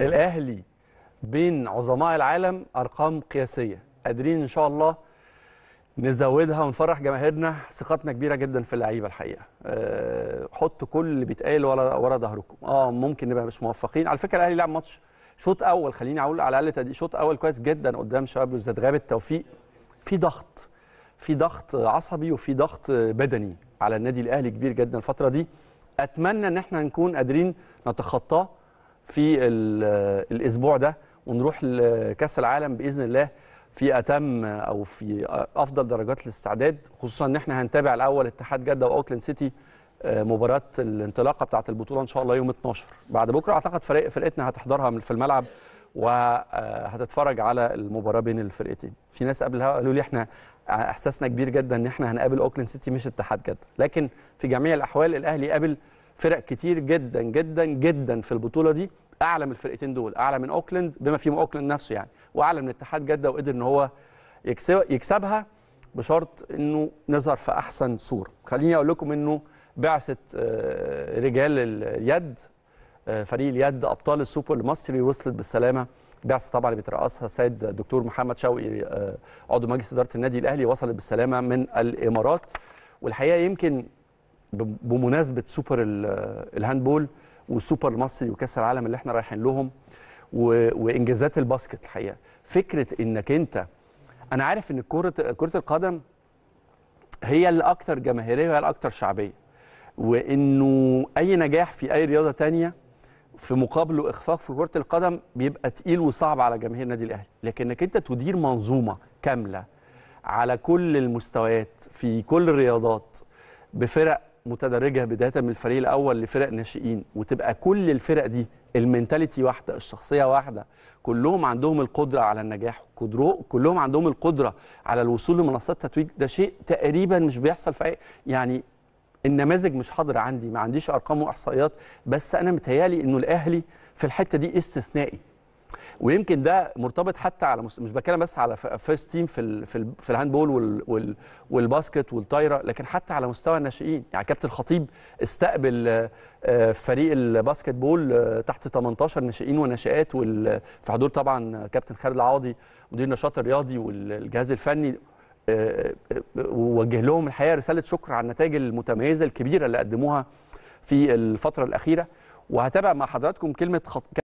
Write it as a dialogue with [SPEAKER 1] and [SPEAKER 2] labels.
[SPEAKER 1] الاهلي بين عظماء العالم ارقام قياسيه قادرين ان شاء الله نزودها ونفرح جماهيرنا ثقتنا كبيره جدا في اللعيبه الحقيقه أه حطوا كل اللي بيتقال ورا ورا ظهركم اه ممكن نبقى مش موفقين على فكره الاهلي لعب ماتش شوط اول خليني اقول على الاقل تدي شوط اول كويس جدا قدام شباب وزاد غاب التوفيق في ضغط في ضغط عصبي وفي ضغط بدني على النادي الاهلي كبير جدا الفتره دي اتمنى ان احنا نكون قادرين نتخطاه في الاسبوع ده ونروح لكاس العالم باذن الله في اتم او في افضل درجات الاستعداد خصوصا ان احنا هنتابع الاول اتحاد جده واوكلاند سيتي آه، مباراه الانطلاقه بتاعه البطوله ان شاء الله يوم 12 بعد بكره اعتقد فريق فرقتنا هتحضرها في الملعب وهتتفرج آه، على المباراه بين الفرقتين في ناس قبلها قالوا لي احنا احساسنا كبير جدا ان احنا هنقابل اوكلاند سيتي مش اتحاد جده لكن في جميع الاحوال الاهلي قابل فرق كتير جدا جدا جدا في البطوله دي اعلى من الفرقتين دول اعلى من اوكلاند بما فيهم اوكلاند نفسه يعني واعلى من اتحاد جده وقدر ان هو يكسبها بشرط انه نظهر في احسن صوره خليني اقول لكم انه بعثه آه، رجال اليد آه، فريق اليد ابطال السوبر المصري وصلت بالسلامه بعثه طبعا اللي بيترأسها السيد الدكتور محمد شوقي آه، عضو مجلس اداره النادي الاهلي وصلت بالسلامه من الامارات والحقيقه يمكن بمناسبه سوبر الهاندبول والسوبر المصري وكاس العالم اللي احنا رايحين لهم وانجازات الباسكت الحقيقه فكره انك انت انا عارف ان كره كره القدم هي الاكثر جماهيريه وهي الاكثر شعبيه وانه اي نجاح في اي رياضه تانية في مقابله اخفاق في كره القدم بيبقى تقيل وصعب على جماهير النادي الاهلي لكنك انت تدير منظومه كامله على كل المستويات في كل الرياضات بفرق متدرجه بدايه من الفريق الاول لفرق ناشئين وتبقى كل الفرق دي المنتاليتي واحده الشخصيه واحده كلهم عندهم القدره على النجاح كلهم عندهم القدره على الوصول لمنصات تتويج ده شيء تقريبا مش بيحصل في يعني النماذج مش حاضره عندي ما عنديش ارقام واحصائيات بس انا متهيالي انه الاهلي في الحته دي استثنائي ويمكن ده مرتبط حتى على مش بتكلم بس على فيرست تيم في ال في, ال في الهاندبول وال وال والباسكت والطايره لكن حتى على مستوى الناشئين يعني كابتن خطيب استقبل آه، فريق الباسكت بول آه، تحت 18 ناشئين وناشئات وال... في حضور طبعا كابتن خالد العاضي مدير النشاط الرياضي والجهاز الفني آه، ووجه لهم الحقيقه رساله شكر على النتائج المتميزه الكبيره اللي قدموها في الفتره الاخيره وهتابع مع حضراتكم كلمه خط...